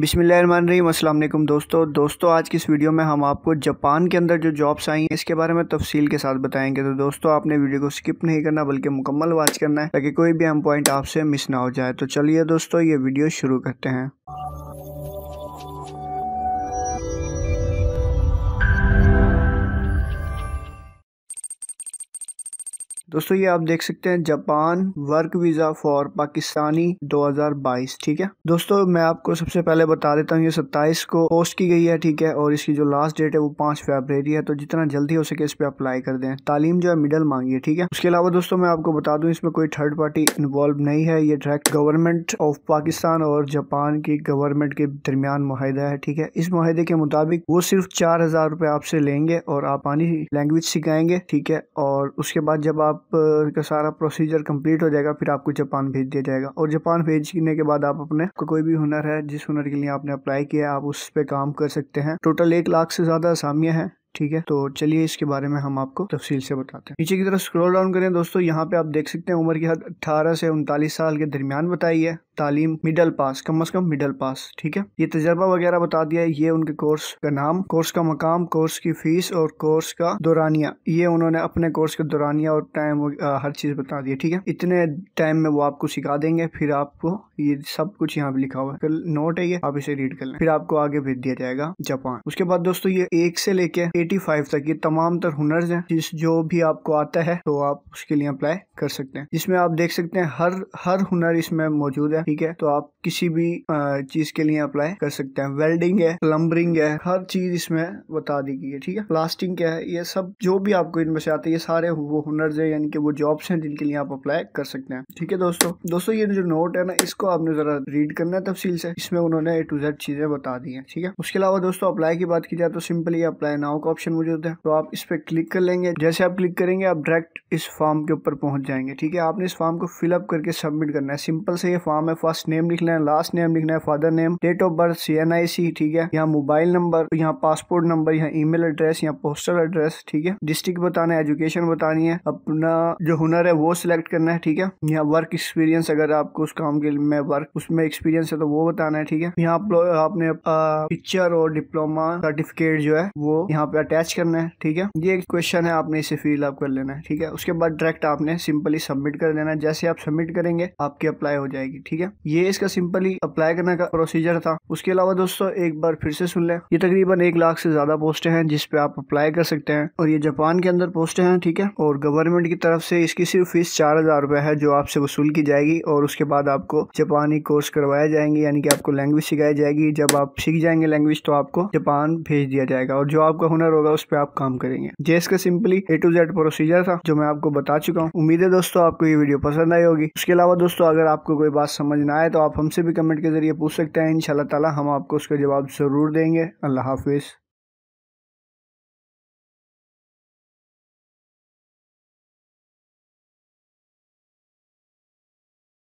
बिसमीम अल्लाम दोस्तों दोस्तों आज की इस वीडियो में हम आपको जापान के अंदर जो जॉब्स आई हैं इसके बारे में तफसील के साथ बताएंगे तो दोस्तों आपने वीडियो को स्किप नहीं करना बल्कि मुकम्मल वॉच करना है ताकि कोई भी अहम पॉइंट आपसे मिस ना हो जाए तो चलिए दोस्तों ये वीडियो शुरू करते हैं दोस्तों ये आप देख सकते हैं Japan work visa for Pakistani 2022 ठीक है दोस्तों मैं आपको सबसे पहले बता देता हूँ ये 27 को पोस्ट की गई है ठीक है और इसकी जो लास्ट डेट है वो 5 फरवरी है तो जितना जल्दी हो सके इस पर अप्लाई कर दें तालीम जो है मिडल मांगी है ठीक है उसके अलावा दोस्तों मैं आपको बता दूँ इसमें कोई थर्ड पार्टी इन्वॉल्व नहीं है ये डायरेक्ट गवर्नमेंट ऑफ पाकिस्तान और जापान की गवर्नमेंट के दरमियान माहिदा है ठीक है इस माहे के मुताबिक वो सिर्फ चार हज़ार आपसे लेंगे और आप आनी लैंग्वेज सिखाएंगे ठीक है और उसके बाद जब आप आप का सारा प्रोसीजर कंप्लीट हो जाएगा फिर आपको जापान भेज दिया जाएगा और जापान भेजने के बाद आप अपने को कोई भी हुनर है जिस हुनर के लिए आपने अप्लाई किया है आप उस पर काम कर सकते हैं टोटल एक लाख से ज़्यादा असामियाँ हैं ठीक है तो चलिए इसके बारे में हम आपको तफसील से बताते हैं नीचे की तरफ स्क्रॉल डाउन करें दोस्तों यहाँ पे आप देख सकते हैं उम्र की हद 18 से उनतालीस साल के दरमियान बताई है तालीम मिडल पास कम अज कम मिडल पास ठीक है ये तजर्बा वगैरह बता दिया है ये उनके कोर्स का नाम कोर्स का मकाम कोर्स की फीस और कोर्स का दौरानिया ये उन्होंने अपने कोर्स के दौरानिया और टाइम हर चीज़ बता दी ठीक है इतने टाइम में वो आपको सिखा देंगे फिर आपको ये सब कुछ यहाँ पे लिखा हुआ है नोट है ये आप इसे रीड कर लें फिर आपको आगे भेज दिया जाएगा जापान उसके बाद दोस्तों ये एक से लेके एटी फाइव तक ये तमाम तर हुनर्स हैं जिस जो भी आपको आता है तो आप उसके लिए अप्लाई कर सकते हैं जिसमें आप देख सकते हैं हर हर हुनर इसमें मौजूद है है ठीक है तो आप किसी भी चीज के लिए अप्लाई कर सकते हैं वेल्डिंग है प्लम्बरिंग है हर चीज इसमें बता दी गई है ठीक है प्लास्टिंग क्या है ये सब जो भी आपको इनमें से आते हैं ये सारे वो हुनर्स है यानी कि वो जॉब्स हैं जिनके लिए आप अप्लाई कर सकते हैं ठीक है दोस्तों दोस्तों ये जो नोट है ना इसको आपने जरा रीड करना है तफसील से इसमें उन्होंने ए टू जेड चीजें बता दी है ठीक है उसके अलावा दोस्तों अप्लाई की बात की जाए तो सिंपल अप्लाई नाउ का ऑप्शन मौजूद है तो आप इस पर क्लिक कर लेंगे जैसे आप क्लिक करेंगे आप डायरेक्ट इस फॉर्म के ऊपर पहुंच जाएंगे ठीक है आपने इस फॉर्म को फिलअप करके सबमिट करना है सिंपल से ये फॉर्म है हमें फर्स्ट नेम लिखना है लास्ट नेम लिखना है father name date of birth C N I C ठीक है यहाँ मोबाइल नंबर यहाँ पासपोर्ट नंबर यहाँ ईमेल एड्रेस यहाँ पोस्टल एड्रेस ठीक है डिस्ट्रिक्ट बताना है एजुकेशन बतानी है अपना जो हुनर है वो सिलेक्ट करना है ठीक है यहाँ वर्क एक्सपीरियंस अगर आपको उस काम के लिए वर्क उसमें एक्सपीरियंस है तो वो बताना है ठीक है यहाँ आपने पिक्चर और डिप्लोमा सर्टिफिकेट जो है वो यहाँ पे अटैच करना है ठीक है ये क्वेश्चन है आपने इसे फिल अप कर लेना है ठीक है उसके बाद डायरेक्ट आपने सिंपली सबमिट कर देना है जैसे आप सबमिट करेंगे आपकी अप्लाई हो जाएगी ठीक है है ये इसका सिंपली अप्लाई करने का प्रोसीजर था उसके अलावा दोस्तों एक बार फिर से सुन लें ये तकरीबन एक लाख से ज्यादा पोस्ट है जिसपे आप अप्लाई कर सकते हैं और ये जापान के अंदर पोस्ट हैं ठीक है और गवर्नमेंट की तरफ से इसकी सिर्फ फीस चार हजार रुपए है जो आपसे वसूल की जाएगी और उसके बाद आपको जापानी कोर्स करवाया जाएंगे यानी कि आपको लैंग्वेज सिखाई जाएगी जब आप सीख जाएंगे लैंग्वेज तो आपको जापान भेज दिया जाएगा और जो आपका हुनर होगा उस पर आप काम करेंगे जे इसका simply A to Z procedure था जो मैं आपको बता चुका हूँ उम्मीद है दोस्तों आपको ये वीडियो पसंद आई होगी उसके अलावा दोस्तों अगर आपको कोई बात समझ समझ ना आए तो आप हमसे भी कमेंट के ज़रिए पूछ सकते हैं इन ताला हम आपको उसका जवाब ज़रूर देंगे अल्लाह हाफिज़